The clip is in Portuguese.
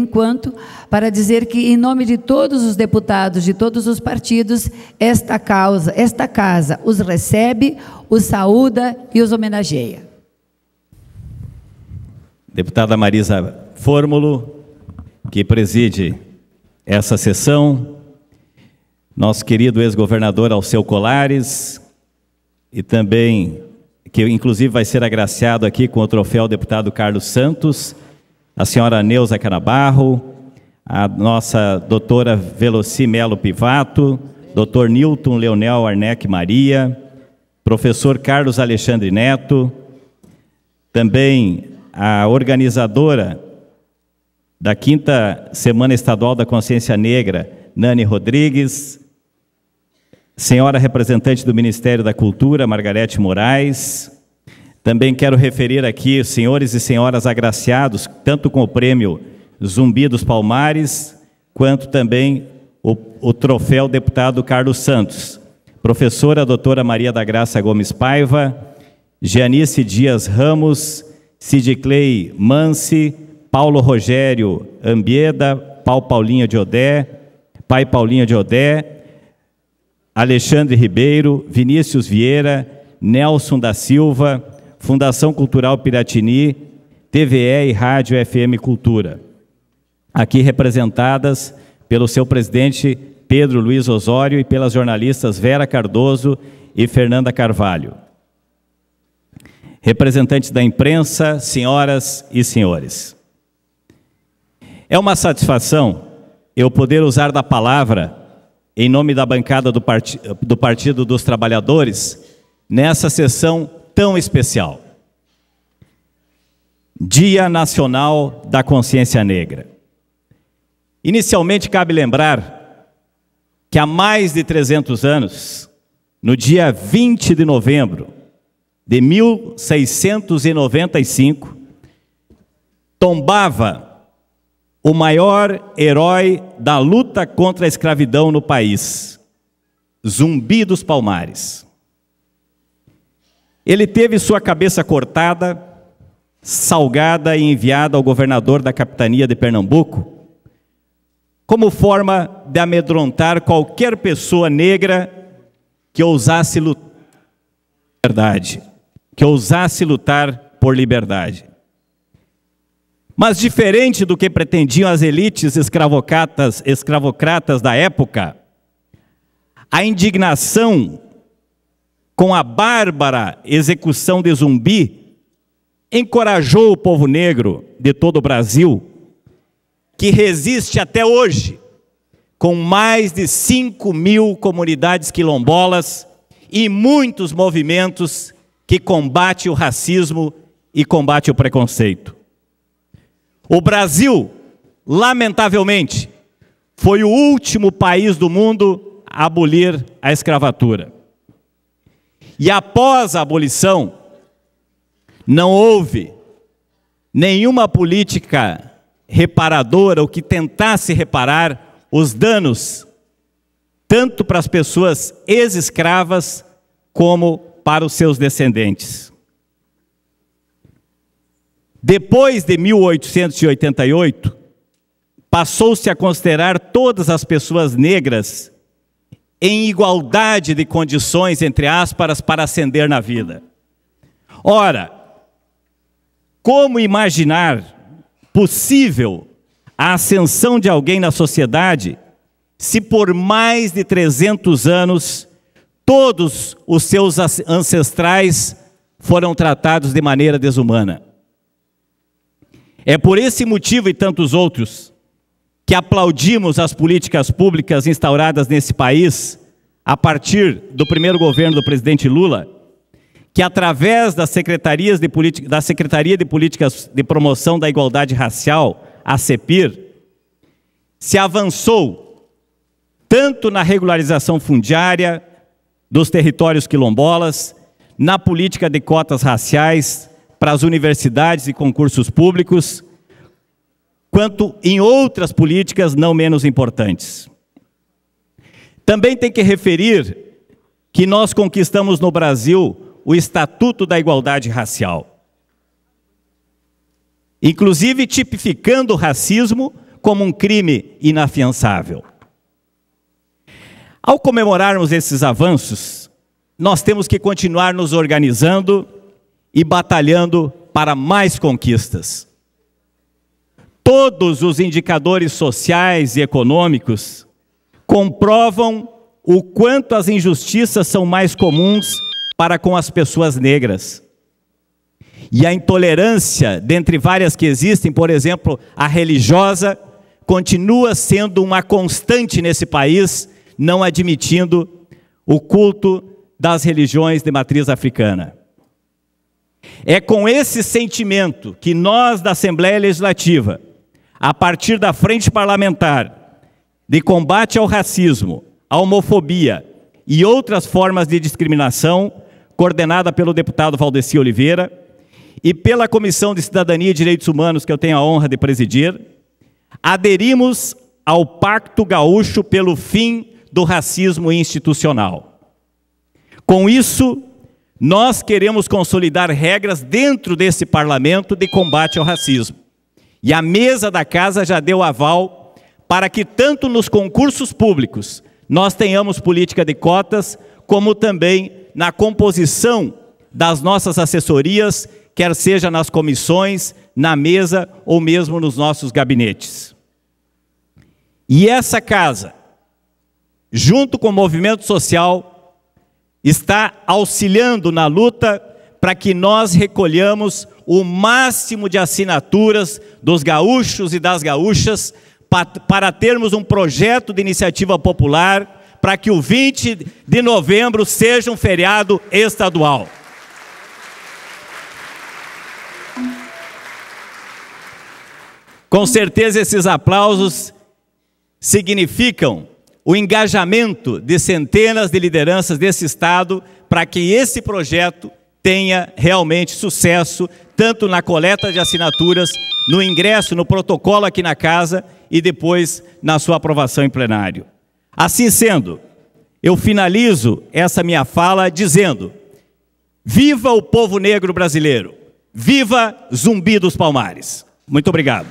enquanto para dizer que em nome de todos os deputados de todos os partidos esta causa, esta casa os recebe, os saúda e os homenageia. Deputada Marisa Fórmulo, que preside essa sessão, nosso querido ex-governador Alceu Colares e também que inclusive vai ser agraciado aqui com o troféu deputado Carlos Santos a senhora Neuza Canabarro, a nossa doutora Veloci Melo Pivato, doutor Nilton Leonel Arnec Maria, professor Carlos Alexandre Neto, também a organizadora da quinta Semana Estadual da Consciência Negra, Nani Rodrigues, senhora representante do Ministério da Cultura, Margarete Moraes, também quero referir aqui, senhores e senhoras agraciados, tanto com o prêmio Zumbi dos Palmares, quanto também o, o troféu deputado Carlos Santos. Professora doutora Maria da Graça Gomes Paiva, Gianice Dias Ramos, Sidiclei Mansi, Paulo Rogério Ambieda, Pau Paulinho de Odé, Pai Paulinho de Odé, Alexandre Ribeiro, Vinícius Vieira, Nelson da Silva, Fundação Cultural Piratini, TVE e Rádio FM Cultura, aqui representadas pelo seu presidente Pedro Luiz Osório e pelas jornalistas Vera Cardoso e Fernanda Carvalho. Representantes da imprensa, senhoras e senhores. É uma satisfação eu poder usar da palavra em nome da bancada do, part... do Partido dos Trabalhadores nessa sessão tão especial. Dia Nacional da Consciência Negra. Inicialmente, cabe lembrar que há mais de 300 anos, no dia 20 de novembro de 1695, tombava o maior herói da luta contra a escravidão no país, Zumbi dos Palmares. Ele teve sua cabeça cortada, salgada e enviada ao governador da capitania de Pernambuco, como forma de amedrontar qualquer pessoa negra que ousasse lutar por liberdade, que ousasse lutar por liberdade. Mas diferente do que pretendiam as elites escravocatas, escravocratas da época, a indignação com a bárbara execução de zumbi, encorajou o povo negro de todo o Brasil, que resiste até hoje, com mais de 5 mil comunidades quilombolas e muitos movimentos que combate o racismo e combate o preconceito. O Brasil, lamentavelmente, foi o último país do mundo a abolir a escravatura. E após a abolição, não houve nenhuma política reparadora ou que tentasse reparar os danos, tanto para as pessoas ex-escravas como para os seus descendentes. Depois de 1888, passou-se a considerar todas as pessoas negras em igualdade de condições, entre aspas, para ascender na vida. Ora, como imaginar possível a ascensão de alguém na sociedade se por mais de 300 anos todos os seus ancestrais foram tratados de maneira desumana? É por esse motivo e tantos outros que aplaudimos as políticas públicas instauradas nesse país a partir do primeiro governo do presidente Lula, que através das secretarias de política, da Secretaria de Políticas de Promoção da Igualdade Racial, a CEPIR, se avançou tanto na regularização fundiária dos territórios quilombolas, na política de cotas raciais para as universidades e concursos públicos, quanto em outras políticas não menos importantes. Também tem que referir que nós conquistamos no Brasil o Estatuto da Igualdade Racial, inclusive tipificando o racismo como um crime inafiançável. Ao comemorarmos esses avanços, nós temos que continuar nos organizando e batalhando para mais conquistas Todos os indicadores sociais e econômicos comprovam o quanto as injustiças são mais comuns para com as pessoas negras. E a intolerância, dentre várias que existem, por exemplo, a religiosa, continua sendo uma constante nesse país, não admitindo o culto das religiões de matriz africana. É com esse sentimento que nós, da Assembleia Legislativa, a partir da Frente Parlamentar de Combate ao Racismo, à Homofobia e outras formas de discriminação, coordenada pelo deputado Valdeci Oliveira, e pela Comissão de Cidadania e Direitos Humanos, que eu tenho a honra de presidir, aderimos ao Pacto Gaúcho pelo fim do racismo institucional. Com isso, nós queremos consolidar regras dentro desse parlamento de combate ao racismo. E a mesa da casa já deu aval para que, tanto nos concursos públicos, nós tenhamos política de cotas, como também na composição das nossas assessorias, quer seja nas comissões, na mesa ou mesmo nos nossos gabinetes. E essa casa, junto com o movimento social, está auxiliando na luta para que nós recolhamos o máximo de assinaturas dos gaúchos e das gaúchas para termos um projeto de iniciativa popular para que o 20 de novembro seja um feriado estadual. Com certeza, esses aplausos significam o engajamento de centenas de lideranças desse Estado para que esse projeto tenha realmente sucesso, tanto na coleta de assinaturas, no ingresso, no protocolo aqui na casa e depois na sua aprovação em plenário. Assim sendo, eu finalizo essa minha fala dizendo: viva o povo negro brasileiro! Viva Zumbi dos Palmares! Muito obrigado.